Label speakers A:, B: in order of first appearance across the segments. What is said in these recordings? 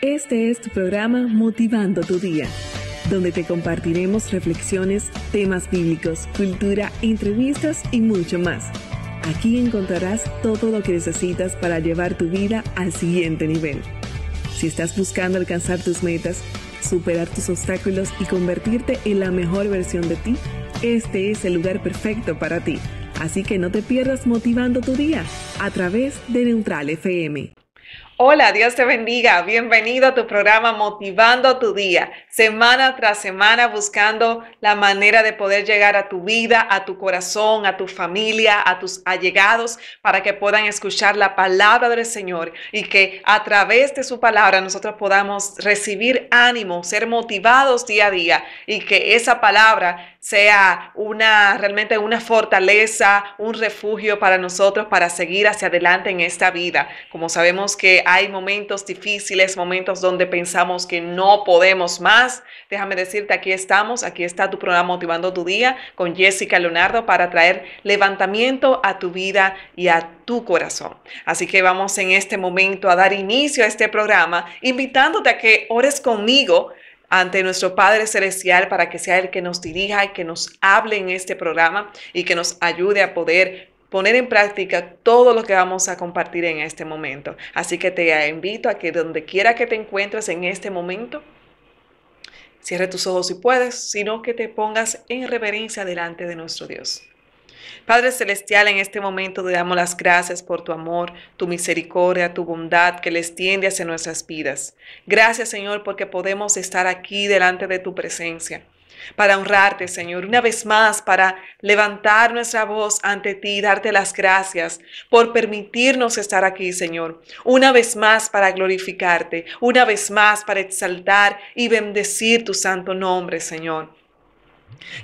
A: Este es tu programa Motivando tu Día, donde te compartiremos reflexiones, temas bíblicos, cultura, entrevistas y mucho más. Aquí encontrarás todo lo que necesitas para llevar tu vida al siguiente nivel. Si estás buscando alcanzar tus metas, superar tus obstáculos y convertirte en la mejor versión de ti, este es el lugar perfecto para ti. Así que no te pierdas motivando tu día a través de Neutral FM. Hola, Dios te bendiga. Bienvenido a tu programa Motivando tu Día, semana tras semana buscando la manera de poder llegar a tu vida, a tu corazón, a tu familia, a tus allegados, para que puedan escuchar la palabra del Señor y que a través de su palabra nosotros podamos recibir ánimo, ser motivados día a día y que esa palabra sea una realmente una fortaleza, un refugio para nosotros para seguir hacia adelante en esta vida. Como sabemos que hay momentos difíciles, momentos donde pensamos que no podemos más, déjame decirte, aquí estamos, aquí está tu programa Motivando tu Día con Jessica Leonardo para traer levantamiento a tu vida y a tu corazón. Así que vamos en este momento a dar inicio a este programa, invitándote a que ores conmigo ante nuestro Padre Celestial para que sea el que nos dirija y que nos hable en este programa y que nos ayude a poder poner en práctica todo lo que vamos a compartir en este momento. Así que te invito a que donde quiera que te encuentres en este momento, cierre tus ojos si puedes, sino que te pongas en reverencia delante de nuestro Dios. Padre Celestial, en este momento te damos las gracias por tu amor, tu misericordia, tu bondad que les tiende hacia nuestras vidas. Gracias Señor porque podemos estar aquí delante de tu presencia para honrarte, Señor, una vez más, para levantar nuestra voz ante ti, y darte las gracias por permitirnos estar aquí, Señor, una vez más para glorificarte, una vez más para exaltar y bendecir tu santo nombre, Señor.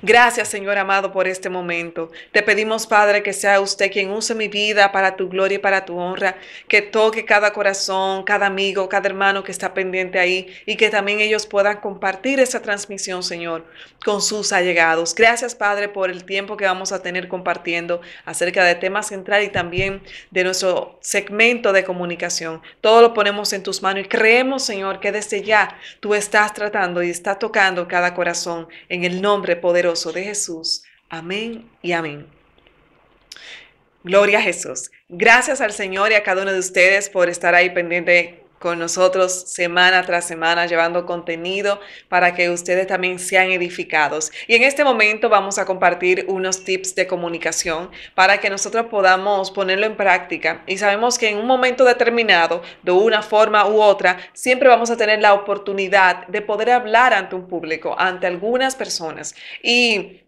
A: Gracias, Señor amado, por este momento. Te pedimos, Padre, que sea usted quien use mi vida para tu gloria y para tu honra, que toque cada corazón, cada amigo, cada hermano que está pendiente ahí y que también ellos puedan compartir esa transmisión, Señor, con sus allegados. Gracias, Padre, por el tiempo que vamos a tener compartiendo acerca de tema central y también de nuestro segmento de comunicación. Todo lo ponemos en tus manos y creemos, Señor, que desde ya tú estás tratando y estás tocando cada corazón en el nombre poderoso de Jesús. Amén y amén. Gloria a Jesús. Gracias al Señor y a cada uno de ustedes por estar ahí pendiente con nosotros semana tras semana llevando contenido para que ustedes también sean edificados. Y en este momento vamos a compartir unos tips de comunicación para que nosotros podamos ponerlo en práctica. Y sabemos que en un momento determinado, de una forma u otra, siempre vamos a tener la oportunidad de poder hablar ante un público, ante algunas personas. Y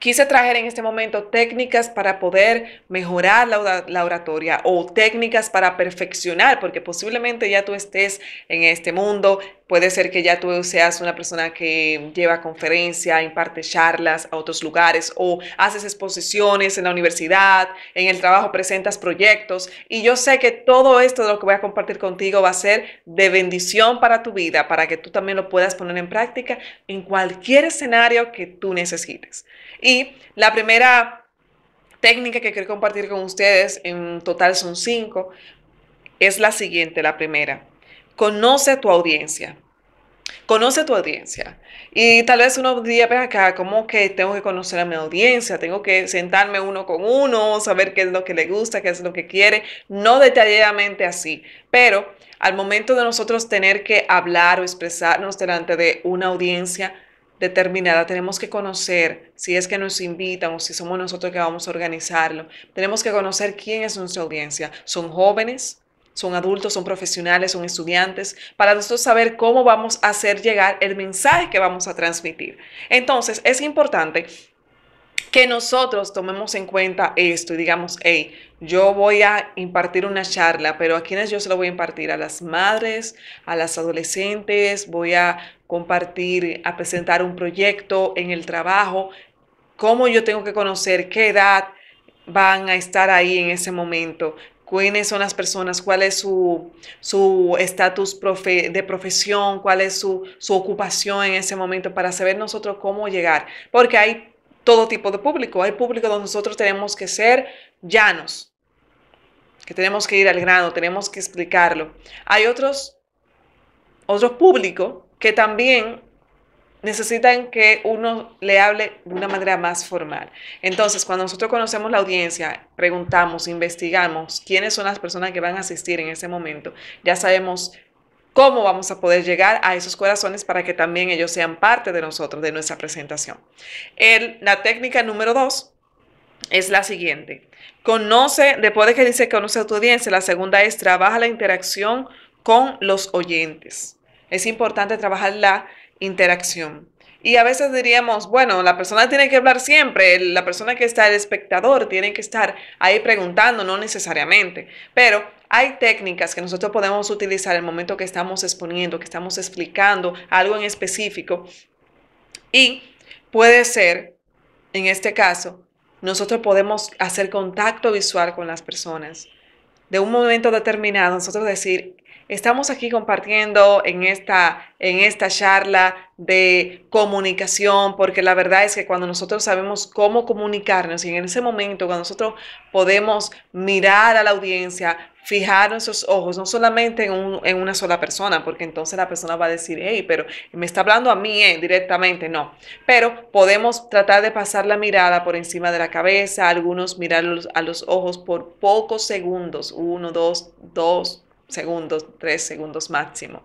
A: Quise traer en este momento técnicas para poder mejorar la, oratoria o técnicas para perfeccionar, porque posiblemente ya tú estés en este mundo, puede ser que ya tú seas una persona que lleva conferencia, imparte charlas a otros lugares o haces exposiciones en la universidad, en el trabajo presentas proyectos y yo sé que todo esto de lo que voy a compartir contigo va a ser de bendición para tu vida, para que tú también lo puedas poner en práctica en cualquier escenario que tú necesites. Y la primera técnica que quiero compartir con ustedes, en total son cinco, es la siguiente, la primera. Conoce a tu audiencia. Conoce a tu audiencia. Y tal vez uno diría, pero acá, ¿cómo que tengo que conocer a mi audiencia? Tengo que sentarme uno con uno, saber qué es lo que le gusta, qué es lo que quiere. No detalladamente así, pero al momento de nosotros tener que hablar o expresarnos delante de una audiencia, determinada, tenemos que conocer si es que nos invitan o si somos nosotros que vamos a organizarlo. Tenemos que conocer quién es nuestra audiencia. ¿Son jóvenes? ¿Son adultos? ¿Son profesionales? ¿Son estudiantes? Para nosotros saber cómo vamos a hacer llegar el mensaje que vamos a transmitir. Entonces, es importante que nosotros tomemos en cuenta esto y digamos, hey, yo voy a impartir una charla, pero ¿a quiénes yo se lo voy a impartir? A las madres, a las adolescentes, voy a compartir, a presentar un proyecto en el trabajo, cómo yo tengo que conocer qué edad van a estar ahí en ese momento, quiénes son las personas, cuál es su estatus de profesión, cuál es su, su, ocupación en ese momento para saber nosotros cómo llegar. Porque hay todo tipo de público. Hay público donde nosotros tenemos que ser llanos, que tenemos que ir al grano, tenemos que explicarlo. Hay otros, otros públicos que también necesitan que uno le hable de una manera más formal. Entonces, cuando nosotros conocemos la audiencia, preguntamos, investigamos quiénes son las personas que van a asistir en ese momento, ya sabemos cómo vamos a poder llegar a esos corazones para que también ellos sean parte de nosotros, de nuestra presentación. El, la técnica número dos es la siguiente. Conoce, después de que dice conoce a tu audiencia, la segunda es trabaja la interacción con los oyentes. Es importante trabajar la interacción. Y a veces diríamos, bueno, la persona tiene que hablar siempre, la persona que está, el espectador, tiene que estar ahí preguntando, no necesariamente. Pero hay técnicas que nosotros podemos utilizar en el momento que estamos exponiendo, que estamos explicando algo en específico y puede ser, en este caso, nosotros podemos hacer contacto visual con las personas. De un momento determinado, nosotros decir, Estamos aquí compartiendo en esta, en esta charla de comunicación, porque la verdad es que cuando nosotros sabemos cómo comunicarnos y en ese momento cuando nosotros podemos mirar a la audiencia, fijar nuestros ojos, no solamente en, una sola persona, porque entonces la persona va a decir, hey, pero me está hablando a mí eh, directamente, no. Pero podemos tratar de pasar la mirada por encima de la cabeza, algunos mirarlos a los ojos por pocos segundos, uno, dos, dos, segundos, tres segundos máximo,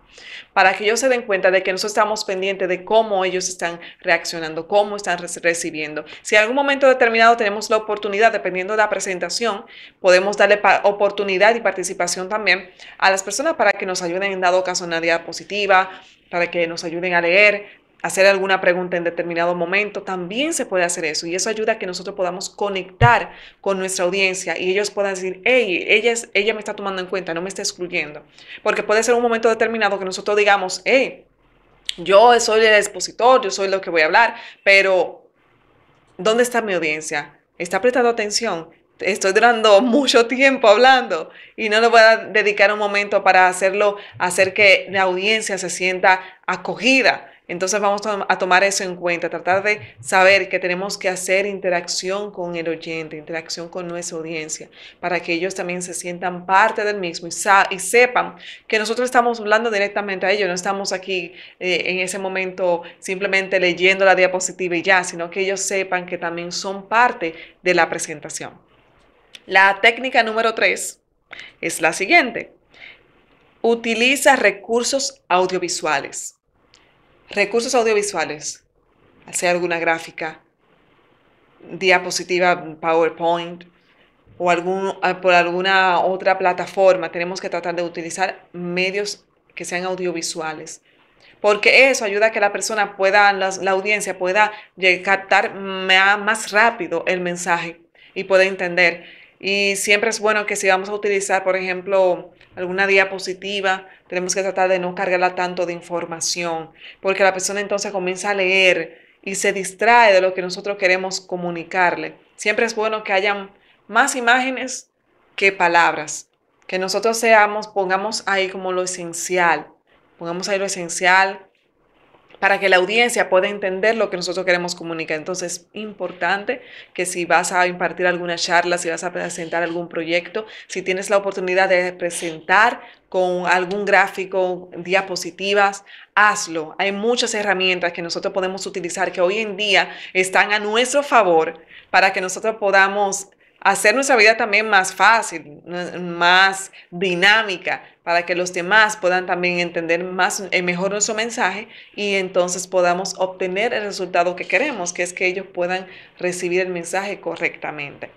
A: para que ellos se den cuenta de que nosotros estamos pendientes de cómo ellos están reaccionando, cómo están recibiendo. Si en algún momento determinado tenemos la oportunidad, dependiendo de la presentación, podemos darle oportunidad y participación también a las personas para que nos ayuden en dado caso en diapositiva, para que nos ayuden a leer, hacer alguna pregunta en determinado momento, también se puede hacer eso. Y eso ayuda a que nosotros podamos conectar con nuestra audiencia y ellos puedan decir, hey, ella, ella me está tomando en cuenta, no me está excluyendo. Porque puede ser un momento determinado que nosotros digamos, hey, yo soy el expositor, yo soy lo que voy a hablar, pero ¿dónde está mi audiencia? ¿Está prestando atención? estoy durando mucho tiempo hablando y no le voy a dedicar un momento para hacerlo, hacer que la audiencia se sienta acogida. Entonces vamos a tomar eso en cuenta, tratar de saber que tenemos que hacer interacción con el oyente, interacción con nuestra audiencia, para que ellos también se sientan parte del mismo y, sepan que nosotros estamos hablando directamente a ellos, no estamos aquí eh, en ese momento simplemente leyendo la diapositiva y ya, sino que ellos sepan que también son parte de la presentación. La técnica número tres es la siguiente. Utiliza recursos audiovisuales. Recursos audiovisuales, sea alguna gráfica, diapositiva, PowerPoint o ah, por alguna otra plataforma. Tenemos que tratar de utilizar medios que sean audiovisuales, porque eso ayuda a que la persona pueda, la, la audiencia pueda captar más rápido el mensaje y pueda entender y siempre es bueno que si vamos a utilizar, por ejemplo, alguna diapositiva, tenemos que tratar de no cargarla tanto de información, porque la persona entonces comienza a leer y se distrae de lo que nosotros queremos comunicarle. Siempre es bueno que hayan más imágenes que palabras, que nosotros seamos, pongamos ahí como lo esencial, pongamos ahí lo esencial, para que la audiencia pueda entender lo que nosotros queremos comunicar. Entonces, es importante que si vas a impartir alguna charla, si vas a presentar algún proyecto, si tienes la oportunidad de presentar con algún gráfico, diapositivas, hazlo. Hay muchas herramientas que nosotros podemos utilizar que hoy en día están a nuestro favor para que nosotros podamos hacer nuestra vida también más fácil, más dinámica, para que los demás puedan también entender más, eh, mejor nuestro mensaje y entonces podamos obtener el resultado que queremos, que es que ellos puedan recibir el mensaje correctamente.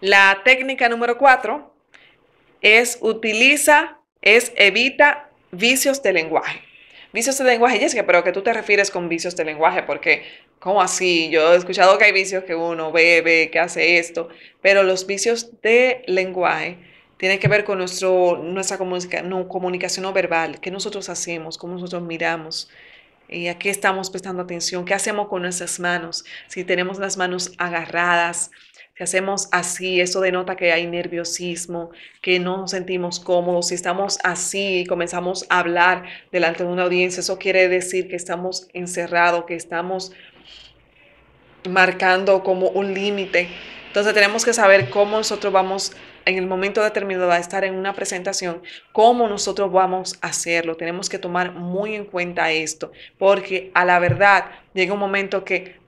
A: La técnica número cuatro es utiliza, es evita vicios de lenguaje. Vicios de lenguaje, Jessica, pero que tú te refieres con vicios de lenguaje, porque ¿cómo así? Yo he escuchado que hay vicios que uno bebe, que hace esto, pero los vicios de lenguaje tiene que ver con nuestro, nuestra no, comunicación no verbal, qué nosotros hacemos, cómo nosotros miramos, y a qué estamos prestando atención, qué hacemos con nuestras manos, si tenemos las manos agarradas, si hacemos así, eso denota que hay nerviosismo, que no nos sentimos cómodos, si estamos así y comenzamos a hablar delante de una audiencia, eso quiere decir que estamos encerrados, que estamos marcando como un límite entonces tenemos que saber cómo nosotros vamos en el momento determinado a estar en una presentación, cómo nosotros vamos a hacerlo. Tenemos que tomar muy en cuenta esto, porque a la verdad llega un momento que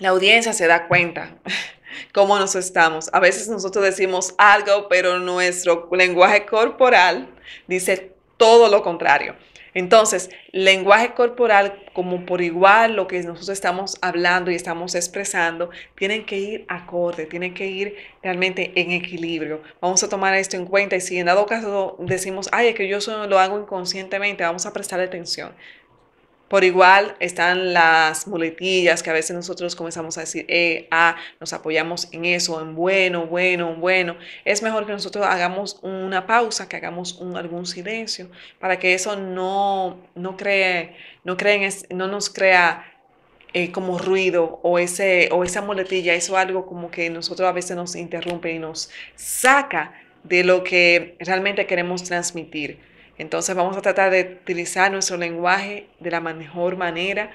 A: la audiencia se da cuenta cómo nos estamos. A veces nosotros decimos algo, pero nuestro lenguaje corporal dice todo lo contrario. Entonces, lenguaje corporal, como por igual lo que nosotros estamos hablando y estamos expresando, tienen que ir acorde, tienen que ir realmente en equilibrio. Vamos a tomar esto en cuenta y si en dado caso decimos, ay, es que yo solo lo hago inconscientemente, vamos a prestar atención. Por igual están las muletillas que a veces nosotros comenzamos a decir, eh, ah, nos apoyamos en eso, en bueno, bueno, bueno. Es mejor que nosotros hagamos una pausa, que hagamos un, algún silencio, para que eso no, no, cree, no, creen, no nos crea eh, como ruido o, ese, o esa muletilla, eso algo como que nosotros a veces nos interrumpe y nos saca de lo que realmente queremos transmitir. Entonces vamos a tratar de utilizar nuestro lenguaje de la mejor manera,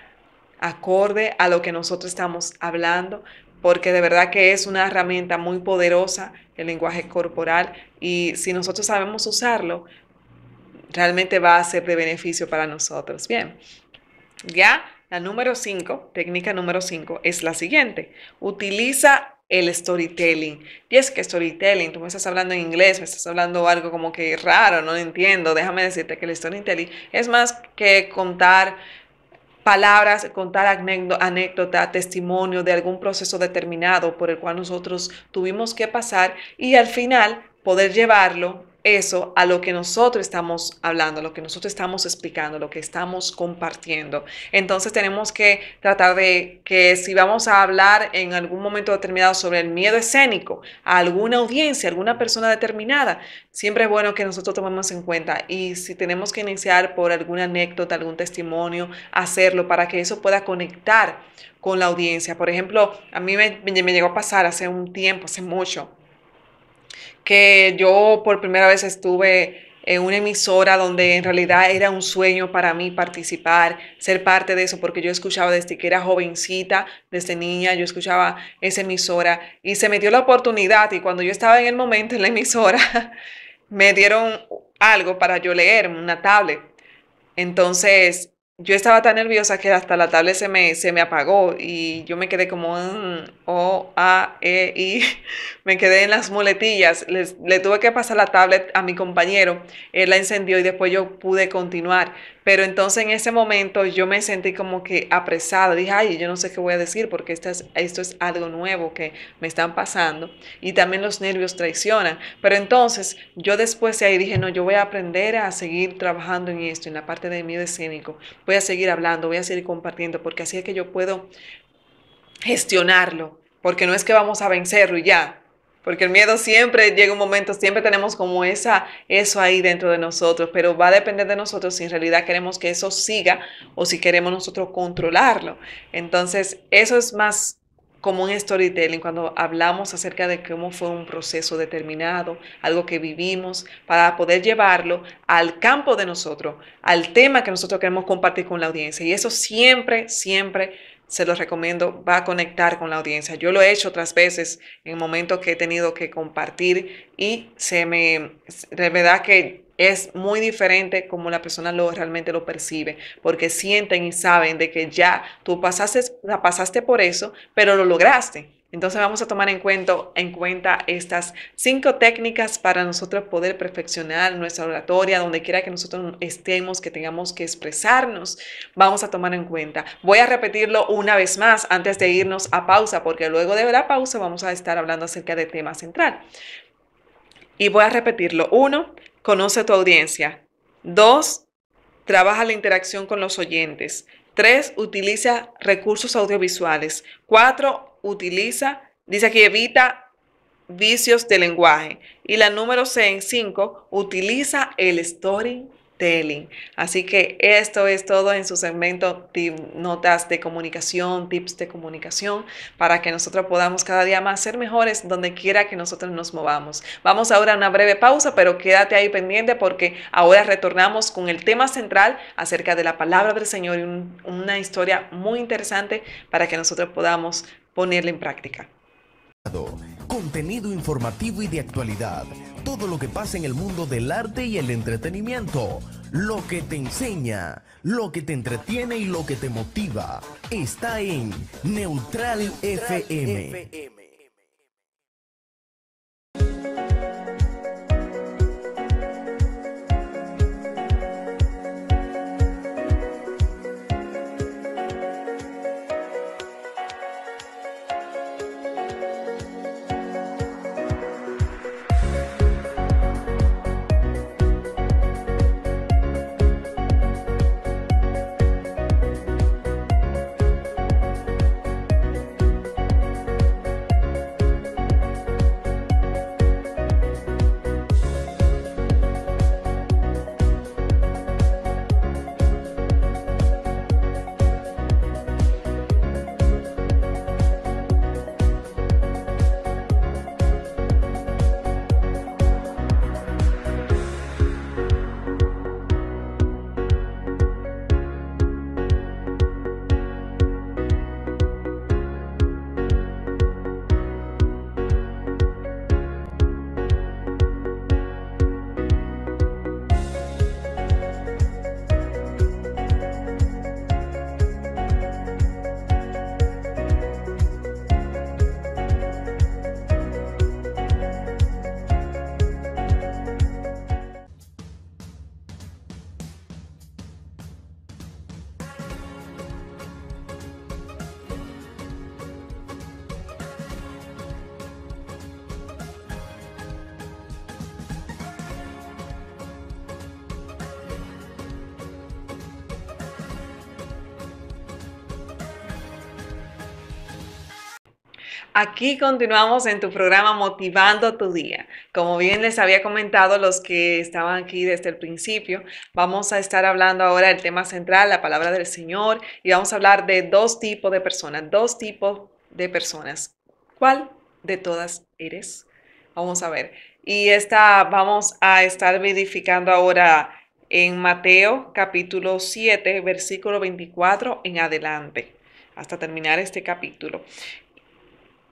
A: acorde a lo que nosotros estamos hablando, porque de verdad que es una herramienta muy poderosa el lenguaje corporal y si nosotros sabemos usarlo, realmente va a ser de beneficio para nosotros. Bien, ya la número 5, técnica número 5, es la siguiente. Utiliza el storytelling. Y es que storytelling, tú me estás hablando en inglés, me estás hablando algo como que raro, no lo entiendo. Déjame decirte que el storytelling es más que contar palabras, contar anécdota, testimonio de algún proceso determinado por el cual nosotros tuvimos que pasar y al final poder llevarlo eso a lo que nosotros estamos hablando, lo que nosotros estamos explicando, lo que estamos compartiendo. Entonces tenemos que tratar de que si vamos a hablar en algún momento determinado sobre el miedo escénico a alguna audiencia, a alguna persona determinada, siempre es bueno que nosotros tomemos en cuenta y si tenemos que iniciar por alguna anécdota, algún testimonio, hacerlo para que eso pueda conectar con la audiencia. Por ejemplo, a mí me llegó a pasar hace un tiempo, hace mucho, que yo por primera vez estuve en una emisora donde en realidad era un sueño para mí participar, ser parte de eso, porque yo escuchaba desde que era jovencita, desde niña, yo escuchaba esa emisora y se me dio la oportunidad y cuando yo estaba en el momento en la emisora, me dieron algo para yo leer, una tablet. Entonces, yo estaba tan nerviosa que hasta la tablet se me, apagó y yo me quedé como mm, O, A, E, I. Me quedé en las muletillas. le tuve que pasar la tablet a mi compañero. Él la encendió y después yo pude continuar. Pero entonces en ese momento yo me sentí como que apresada. Dije, ay, yo no sé qué voy a decir porque esto es, esto es algo nuevo que me están pasando. Y también los nervios traicionan. Pero entonces yo después de ahí dije, no, yo voy a aprender a seguir trabajando en esto, en la parte de miedo escénico. Voy a seguir hablando, voy a seguir compartiendo porque así es que yo puedo gestionarlo. Porque no es que vamos a vencerlo y ya, porque el miedo siempre llega un momento, siempre tenemos como esa, eso ahí dentro de nosotros, pero va a depender de nosotros si en realidad queremos que eso siga o si queremos nosotros controlarlo. Entonces, eso es más como un storytelling, cuando hablamos acerca de cómo fue un proceso determinado, algo que vivimos, para poder llevarlo al campo de nosotros, al tema que nosotros queremos compartir con la audiencia. Y eso siempre, siempre se los recomiendo, va a conectar con la audiencia. Yo lo he hecho otras veces en momentos que he tenido que compartir y se me, da verdad que es muy diferente como la persona lo, realmente lo percibe, porque sienten y saben de que ya tú pasaste, pasaste por eso, pero lo lograste. Entonces vamos a tomar en cuenta, estas cinco técnicas para nosotros poder perfeccionar nuestra oratoria, donde quiera que nosotros estemos, que tengamos que expresarnos, vamos a tomar en cuenta. Voy a repetirlo una vez más antes de irnos a pausa, porque luego de la pausa vamos a estar hablando acerca del tema central. Y voy a repetirlo. Uno, conoce tu audiencia. Dos, trabaja la interacción con los oyentes. Tres, utiliza recursos audiovisuales. Cuatro, utiliza, dice aquí, evita vicios de lenguaje. Y la número cinco, utiliza el storytelling Telling. Así que esto es todo en su segmento Notas de Comunicación, Tips de Comunicación, para que nosotros podamos cada día más ser mejores donde quiera que nosotros nos movamos. Vamos ahora a una breve pausa, pero quédate ahí pendiente porque ahora retornamos con el tema central acerca de la palabra del Señor y una historia muy interesante para que nosotros podamos ponerla en práctica. Contenido informativo y de actualidad todo lo que pasa en el mundo del arte y el entretenimiento, lo que te enseña, lo que te entretiene y lo que te motiva, está en Neutral, FM. Aquí continuamos en tu programa Motivando tu Día. Como bien les había comentado los que estaban aquí desde el principio, vamos a estar hablando ahora del tema central, la palabra del Señor, y vamos a hablar de dos tipos de personas, dos tipos de personas. ¿Cuál de todas eres? Vamos a ver. Y esta vamos a estar verificando ahora en Mateo capítulo 7, versículo 24 en adelante, hasta terminar este capítulo.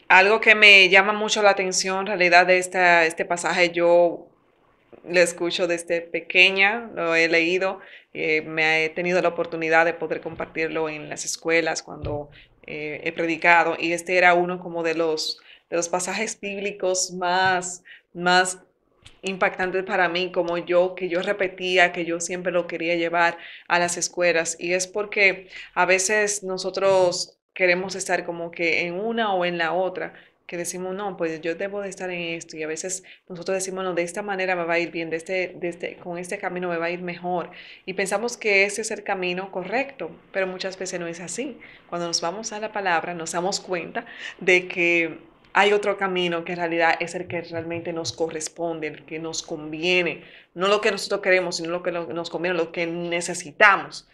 A: Algo que me llama mucho la atención, en realidad, de este pasaje, yo lo escucho desde pequeña, lo he leído, eh, me he tenido la oportunidad de poder compartirlo en las escuelas cuando eh, he predicado, y este era uno como de los, los pasajes bíblicos más, más impactantes para mí, como yo, que yo repetía, que yo siempre lo quería llevar a las escuelas, y es porque a veces nosotros queremos estar como que en una o en la otra, que decimos, no, pues yo debo de estar en esto. Y a veces nosotros decimos, no, de esta manera me va a ir bien, de este, de este, con este camino me va a ir mejor. Y pensamos que ese es el camino correcto, pero muchas veces no es así. Cuando nos vamos a la palabra, nos damos cuenta de que hay otro camino que en realidad es el que realmente nos corresponde, el que nos conviene. No lo que nosotros queremos, sino lo que nos conviene, lo que necesitamos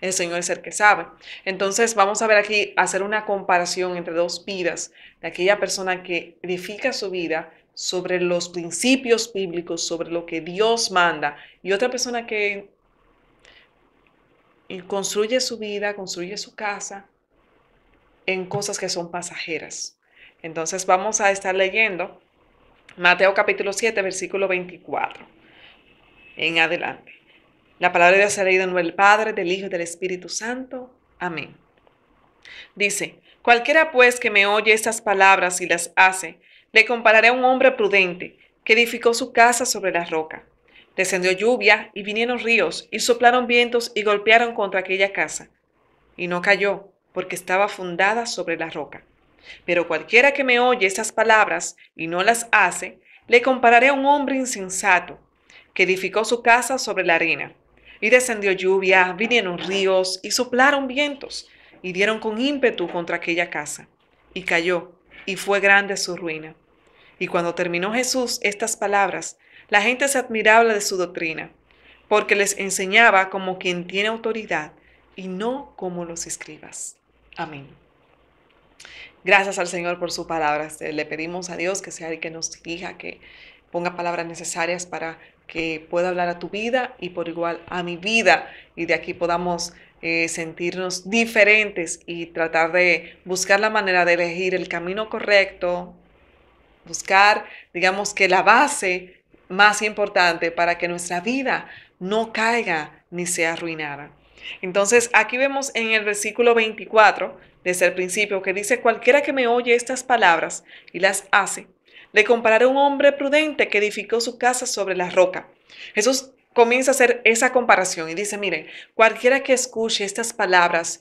A: el Señor es el que sabe. Entonces vamos a ver aquí, hacer una comparación entre dos vidas, aquella persona que edifica su vida sobre los principios bíblicos, sobre lo que Dios manda, y otra persona que construye su vida, construye su casa en cosas que son pasajeras. Entonces vamos a estar leyendo Mateo capítulo 7, versículo 24, en adelante. La palabra de Dios en el Padre, del Hijo y del Espíritu Santo. Amén. Dice, cualquiera pues que me oye estas palabras y las hace, le compararé a un hombre prudente que edificó su casa sobre la roca. Descendió lluvia y vinieron ríos y soplaron vientos y golpearon contra aquella casa. Y no cayó, porque estaba fundada sobre la roca. Pero cualquiera que me oye estas palabras y no las hace, le compararé a un hombre insensato que edificó su casa sobre la arena. Y descendió lluvia, vinieron ríos y soplaron vientos, y dieron con ímpetu contra aquella casa. Y cayó, y fue grande su ruina. Y cuando terminó Jesús estas palabras, la gente se admiraba de su doctrina, porque les enseñaba como quien tiene autoridad y no como los escribas. Amén. Gracias al Señor por su palabra. Este, le pedimos a Dios que sea el que nos dirija, que ponga palabras necesarias para que pueda hablar a tu vida y por igual a mi vida y de aquí podamos eh, sentirnos diferentes y tratar de buscar la manera de elegir el camino correcto, buscar, digamos que la base más importante para que nuestra vida no caiga ni sea arruinada. Entonces, aquí vemos en el versículo 24, desde el principio, que dice, cualquiera que me oye estas palabras y las hace, le comparar a un hombre prudente que edificó su casa sobre la roca. Jesús comienza a hacer esa comparación y dice, miren, cualquiera que escuche estas palabras,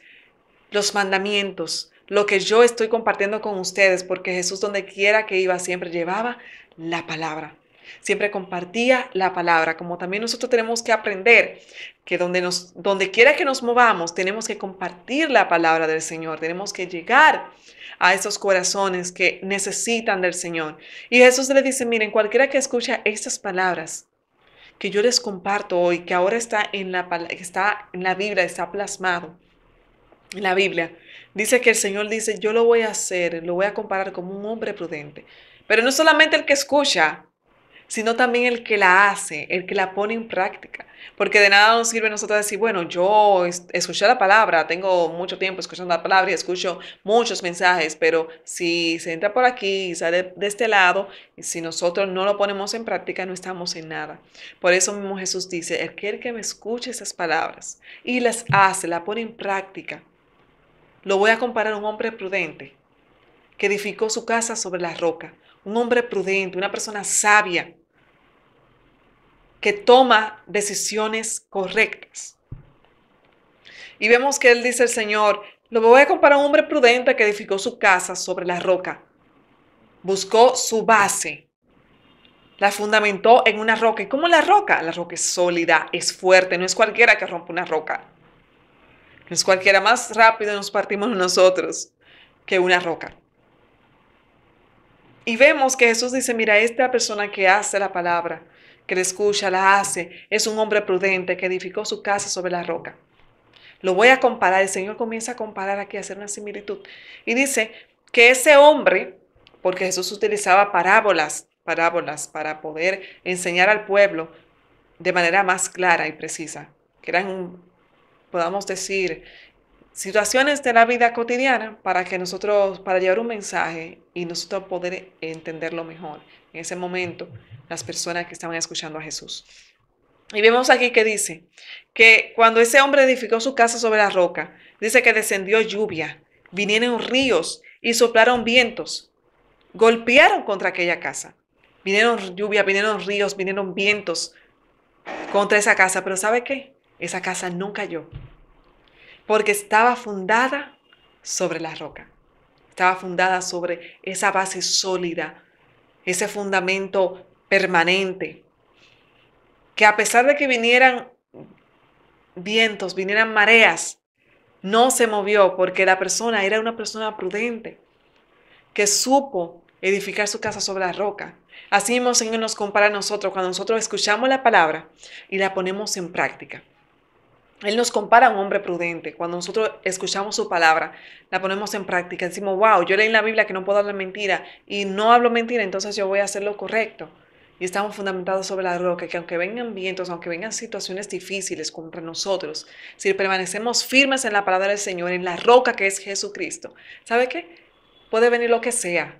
A: los mandamientos, lo que yo estoy compartiendo con ustedes, porque Jesús donde quiera que iba siempre llevaba la palabra siempre compartía la palabra, como también nosotros tenemos que aprender que donde nos donde quiera que nos movamos, tenemos que compartir la palabra del Señor, tenemos que llegar a esos corazones que necesitan del Señor. Y Jesús le dice, miren, cualquiera que escucha estas palabras que yo les comparto hoy, que ahora está en la está en la Biblia, está plasmado en la Biblia, dice que el Señor dice, yo lo voy a hacer, lo voy a comparar como un hombre prudente. Pero no solamente el que escucha, sino también el que la hace, el que la pone en práctica. Porque de nada nos sirve nosotros decir, bueno, yo escuché la palabra, tengo mucho tiempo escuchando la palabra y escucho muchos mensajes, pero si se entra por aquí y sale de este lado, y si nosotros no lo ponemos en práctica, no estamos en nada. Por eso mismo Jesús dice, el que me escuche esas palabras y las hace, la pone en práctica, lo voy a comparar a un hombre prudente que edificó su casa sobre la roca un hombre prudente, una persona sabia, que toma decisiones correctas. Y vemos que él dice el Señor, lo voy a comparar a un hombre prudente que edificó su casa sobre la roca. Buscó su base. La fundamentó en una roca. ¿Y cómo la roca? La roca es sólida, es fuerte. No es cualquiera que rompa una roca. No es cualquiera más rápido nos partimos nosotros que una roca. Y vemos que Jesús dice, mira, esta persona que hace la palabra, que la escucha, la hace, es un hombre prudente que edificó su casa sobre la roca. Lo voy a comparar, el Señor comienza a comparar aquí, a hacer una similitud. Y dice que ese hombre, porque Jesús utilizaba parábolas, parábolas para poder enseñar al pueblo de manera más clara y precisa, que eran, podamos decir, situaciones de la vida cotidiana para que nosotros, para llevar un mensaje y nosotros poder entenderlo mejor en ese momento, las personas que estaban escuchando a Jesús. Y vemos aquí que dice que cuando ese hombre edificó su casa sobre la roca, dice que descendió lluvia, vinieron ríos y soplaron vientos, golpearon contra aquella casa. Vinieron lluvia, vinieron ríos, vinieron vientos contra esa casa, pero ¿sabe qué? Esa casa nunca cayó porque estaba fundada sobre la roca. Estaba fundada sobre esa base sólida, ese fundamento permanente, que a pesar de que vinieran vientos, vinieran mareas, no se movió porque la persona era una persona prudente, que supo edificar su casa sobre la roca. Así mismo Señor nos compara a nosotros cuando nosotros escuchamos la palabra y la ponemos en práctica. Él nos compara a un hombre prudente. Cuando nosotros escuchamos su palabra, la ponemos en práctica. Decimos, wow, yo leí en la Biblia que no puedo hablar mentira y no hablo mentira, entonces yo voy a hacer lo correcto. Y estamos fundamentados sobre la roca, que aunque vengan vientos, aunque vengan situaciones difíciles contra nosotros, si permanecemos firmes en la palabra del Señor, en la roca que es Jesucristo, ¿sabe qué? Puede venir lo que sea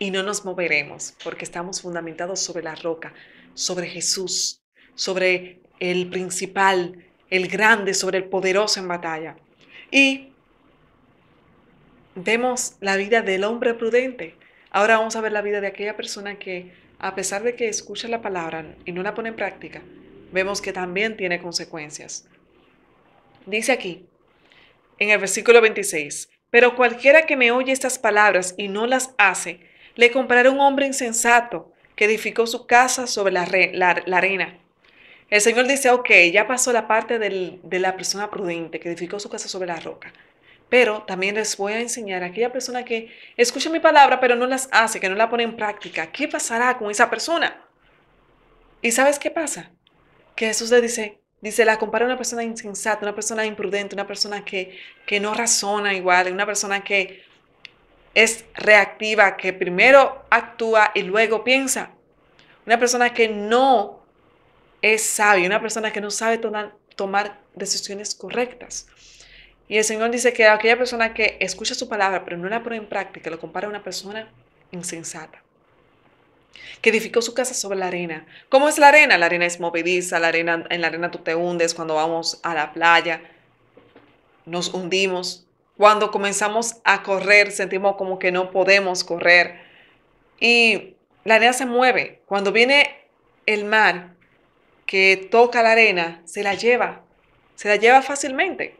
A: y no nos moveremos porque estamos fundamentados sobre la roca, sobre Jesús, sobre el principal, el grande sobre el poderoso en batalla. Y vemos la vida del hombre prudente. Ahora vamos a ver la vida de aquella persona que, a pesar de que escucha la palabra y no la pone en práctica, vemos que también tiene consecuencias. Dice aquí, en el versículo 26, pero cualquiera que me oye estas palabras y no las hace, le comprará un hombre insensato que edificó su casa sobre la, la arena. El Señor dice, ok, ya pasó la parte de la persona prudente que edificó su casa sobre la roca. Pero también les voy a enseñar a aquella persona que escucha mi palabra, pero no las hace, que no la pone en práctica. ¿Qué pasará con esa persona? ¿Y sabes qué pasa? Que Jesús le dice, dice, la compara a una persona insensata, una persona imprudente, una persona que, que no razona igual, una persona que es reactiva, que primero actúa y luego piensa. Una persona que no es sabio, una persona que no sabe tomar, decisiones correctas. Y el Señor dice que aquella persona que escucha su palabra pero no la pone en práctica, lo compara a una persona insensata que edificó su casa sobre la arena. ¿Cómo es la arena? La arena es movediza, la arena, en la arena tú te hundes cuando vamos a la playa, nos hundimos. Cuando comenzamos a correr, sentimos como que no podemos correr. Y la arena se mueve. Cuando viene el mar, que toca la arena, se la lleva, se la lleva fácilmente.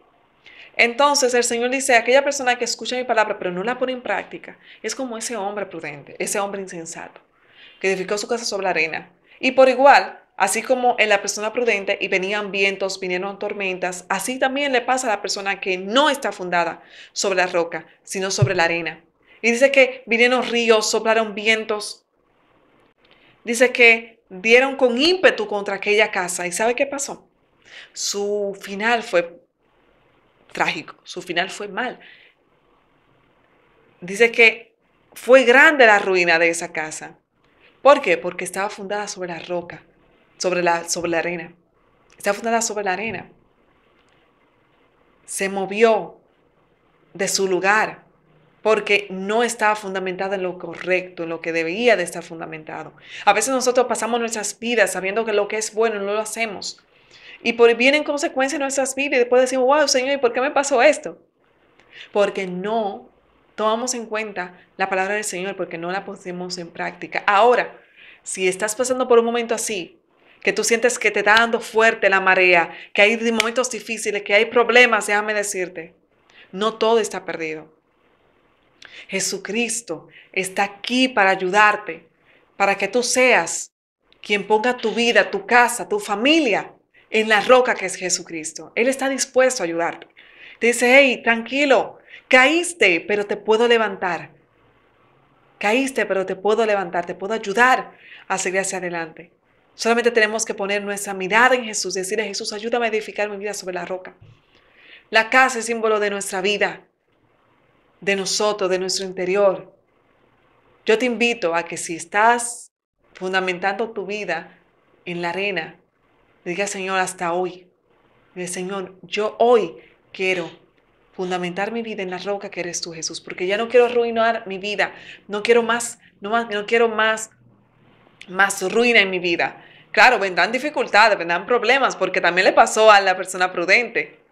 A: Entonces el Señor dice, aquella persona que escucha mi palabra pero no la pone en práctica, es como ese hombre prudente, ese hombre insensato, que edificó su casa sobre la arena. Y por igual, así como en la persona prudente y venían vientos, vinieron tormentas, así también le pasa a la persona que no está fundada sobre la roca, sino sobre la arena. Y dice que vinieron ríos, soplaron vientos. Dice que dieron con ímpetu contra aquella casa. ¿Y sabe qué pasó? Su final fue trágico, su final fue mal. Dice que fue grande la ruina de esa casa. ¿Por qué? Porque estaba fundada sobre la roca, sobre la, sobre la arena. Estaba fundada sobre la arena. Se movió de su lugar porque no estaba fundamentada en lo correcto, en lo que debía de estar fundamentado. A veces nosotros pasamos nuestras vidas sabiendo que lo que es bueno no lo hacemos. Y por, vienen consecuencias en nuestras vidas y después decimos, wow, Señor, ¿y por qué me pasó esto? Porque no tomamos en cuenta la palabra del Señor, porque no la pusimos en práctica. Ahora, si estás pasando por un momento así, que tú sientes que te está dando fuerte la marea, que hay momentos difíciles, que hay problemas, déjame decirte, no todo está perdido. Jesucristo está aquí para ayudarte, para que tú seas quien ponga tu vida, tu casa, tu familia en la roca que es Jesucristo. Él está dispuesto a ayudarte. Te dice, hey, tranquilo, caíste, pero te puedo levantar. Caíste, pero te puedo levantar, te puedo ayudar a seguir hacia adelante. Solamente tenemos que poner nuestra mirada en Jesús, decirle, Jesús, ayúdame a edificar mi vida sobre la roca. La casa es símbolo de nuestra vida de nosotros, de nuestro interior. Yo te invito a que si estás fundamentando tu vida en la arena, diga Señor hasta hoy. Diga, Señor, yo hoy quiero fundamentar mi vida en la roca que eres tú, Jesús, porque ya no quiero arruinar mi vida, no quiero más, no, más, no quiero más, más ruina en mi vida. Claro, vendrán dificultades, vendrán problemas, porque también le pasó a la persona prudente.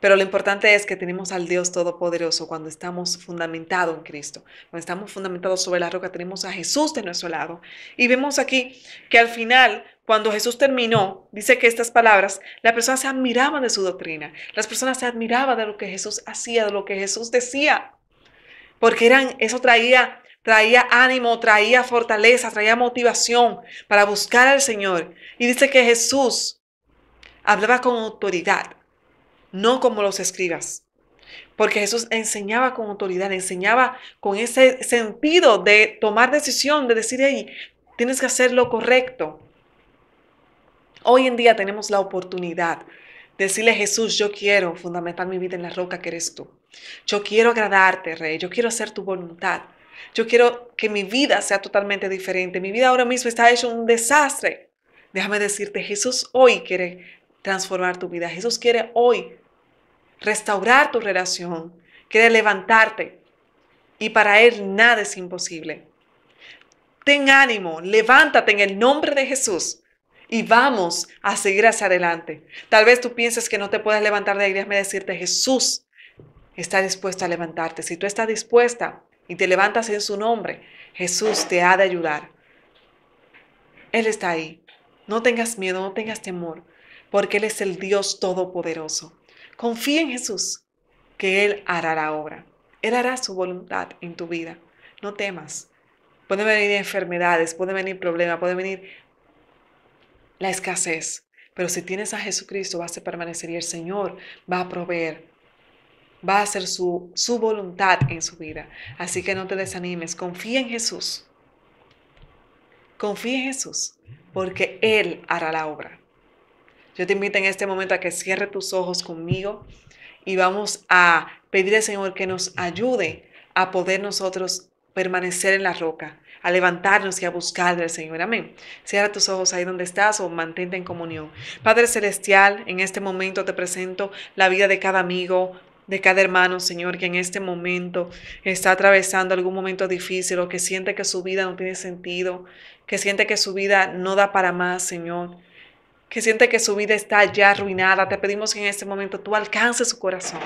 A: Pero lo importante es que tenemos al Dios Todopoderoso cuando estamos fundamentados en Cristo, cuando estamos fundamentados sobre la roca, tenemos a Jesús de nuestro lado. Y vemos aquí que al final, cuando Jesús terminó, dice que estas palabras, las personas se admiraban de su doctrina, las personas se admiraban de lo que Jesús hacía, de lo que Jesús decía, porque eran, eso traía, traía ánimo, traía fortaleza, traía motivación para buscar al Señor. Y dice que Jesús hablaba con autoridad no como los escribas. Porque Jesús enseñaba con autoridad, enseñaba con ese sentido de tomar decisión, de decir, hey, tienes que hacer lo correcto. Hoy en día tenemos la oportunidad de decirle Jesús, yo quiero fundamentar mi vida en la roca que eres tú. Yo quiero agradarte, Rey, yo quiero hacer tu voluntad. Yo quiero que mi vida sea totalmente diferente. Mi vida ahora mismo está hecho un desastre. Déjame decirte, Jesús hoy quiere transformar tu vida. Jesús quiere hoy restaurar tu relación, quiere levantarte y para Él nada es imposible. Ten ánimo, levántate en el nombre de Jesús y vamos a seguir hacia adelante. Tal vez tú pienses que no te puedes levantar de ahí, déjame decirte, Jesús está dispuesto a levantarte. Si tú estás dispuesta y te levantas en su nombre, Jesús te ha de ayudar. Él está ahí. No tengas miedo, no tengas temor porque Él es el Dios Todopoderoso. Confía en Jesús, que Él hará la obra. Él hará su voluntad en tu vida. No temas. Pueden venir enfermedades, puede venir problemas, puede venir la escasez. Pero si tienes a Jesucristo, vas a permanecer y el Señor va a proveer va a hacer su, su, voluntad en su vida. Así que no te desanimes, confía en Jesús. Confía en Jesús, porque Él hará la obra. Yo te invito en este momento a que cierre tus ojos conmigo y vamos a pedir al Señor que nos ayude a poder nosotros permanecer en la roca, a levantarnos y a buscar al Señor. Amén. Cierra tus ojos ahí donde estás o mantente en comunión. Padre Celestial, en este momento te presento la vida de cada amigo, de cada hermano, Señor, que en este momento está atravesando algún momento difícil o que siente que su vida no tiene sentido, que siente que su vida no da para más, Señor que siente que su vida está ya arruinada, te pedimos que en este momento tú alcances su corazón,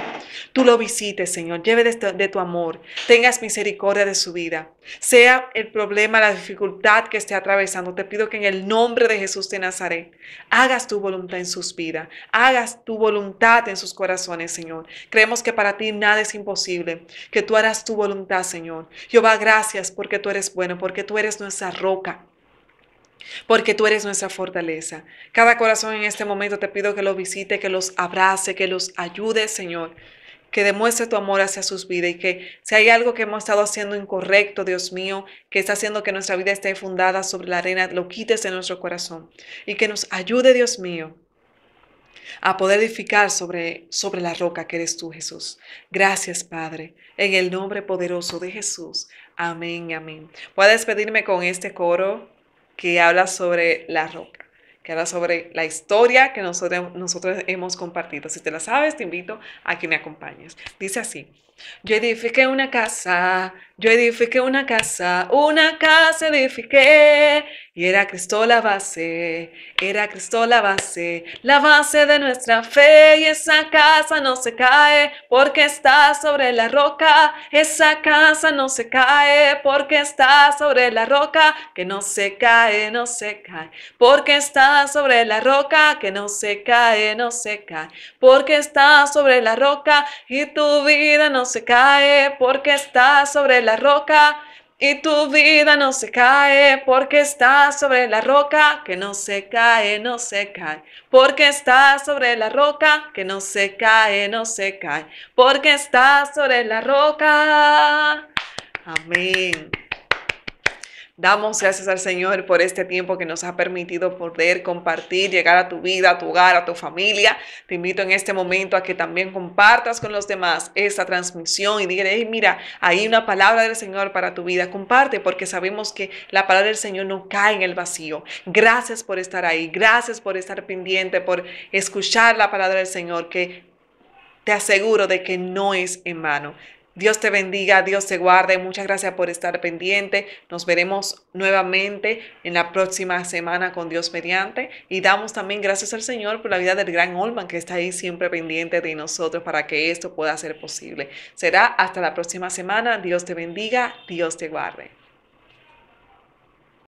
A: tú lo visites, Señor, lleve de tu, este, de tu amor, tengas misericordia de su vida, sea el problema, la dificultad que esté atravesando, te pido que en el nombre de Jesús de Nazaret hagas tu voluntad en sus vidas, hagas tu voluntad en sus corazones, Señor. Creemos que para ti nada es imposible, que tú harás tu voluntad, Señor. Jehová, gracias porque tú eres bueno, porque tú eres nuestra roca porque tú eres nuestra fortaleza. Cada corazón en este momento te pido que lo visite, que los abrace, que los ayude, Señor, que demuestre tu amor hacia sus vidas y que si hay algo que hemos estado haciendo incorrecto, Dios mío, que está haciendo que nuestra vida esté fundada sobre la arena, lo quites de nuestro corazón y que nos ayude, Dios mío, a poder edificar sobre, sobre la roca que eres tú, Jesús. Gracias, Padre, en el nombre poderoso de Jesús. Amén, amén. Voy a despedirme con este coro que habla sobre la roca, que habla sobre la historia que nosotros, hemos compartido. Si te la sabes, te invito a que me acompañes. Dice así, yo edifiqué una casa, yo edifiqué una casa, una casa edifiqué. Y era Cristo la base, era Cristo la base, la base de nuestra fe. Y esa casa no se cae porque está sobre la roca. Esa casa no se cae porque está sobre la roca. Que no se cae, no se cae. Porque está sobre la roca. Que no se cae, no se cae. Porque está sobre la roca y tu vida no se se cae porque está sobre la roca. Y tu vida no se cae porque está sobre la roca, que no se cae, no se cae. Porque está sobre la roca, que no se cae, no se cae. Porque está sobre la roca. Amén. Damos gracias al Señor por este tiempo que nos ha permitido poder compartir, llegar a tu vida, a tu hogar, a tu familia. Te invito en este momento a que también compartas con los demás esta transmisión y digas, mira, hay una palabra del Señor para tu vida. Comparte porque sabemos que la palabra del Señor no cae en el vacío. Gracias por estar ahí. Gracias por estar pendiente, por escuchar la palabra del Señor que te aseguro de que no es en vano. Dios te bendiga, Dios te guarde. Muchas gracias por estar pendiente. Nos veremos nuevamente en la próxima semana con Dios mediante. Y damos también gracias al Señor por la vida del gran Olman que está ahí siempre pendiente de nosotros para que esto pueda ser posible. Será hasta la próxima semana. Dios te bendiga, Dios te guarde.